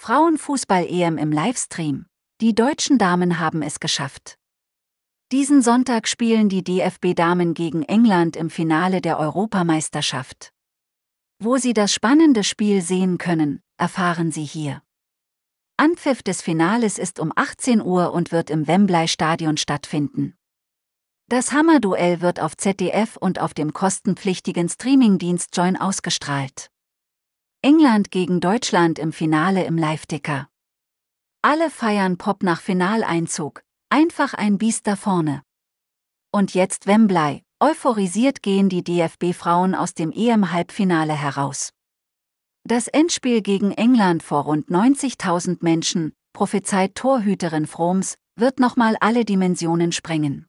Frauenfußball-EM im Livestream. Die deutschen Damen haben es geschafft. Diesen Sonntag spielen die DFB-Damen gegen England im Finale der Europameisterschaft. Wo Sie das spannende Spiel sehen können, erfahren Sie hier. Anpfiff des Finales ist um 18 Uhr und wird im Wembley-Stadion stattfinden. Das Hammerduell wird auf ZDF und auf dem kostenpflichtigen Streamingdienst Join ausgestrahlt. England gegen Deutschland im Finale im Live-Ticker. Alle feiern Pop nach Finaleinzug, einfach ein Biest da vorne. Und jetzt Wembley, euphorisiert gehen die DFB-Frauen aus dem EM-Halbfinale heraus. Das Endspiel gegen England vor rund 90.000 Menschen, prophezeit Torhüterin Froms, wird nochmal alle Dimensionen sprengen.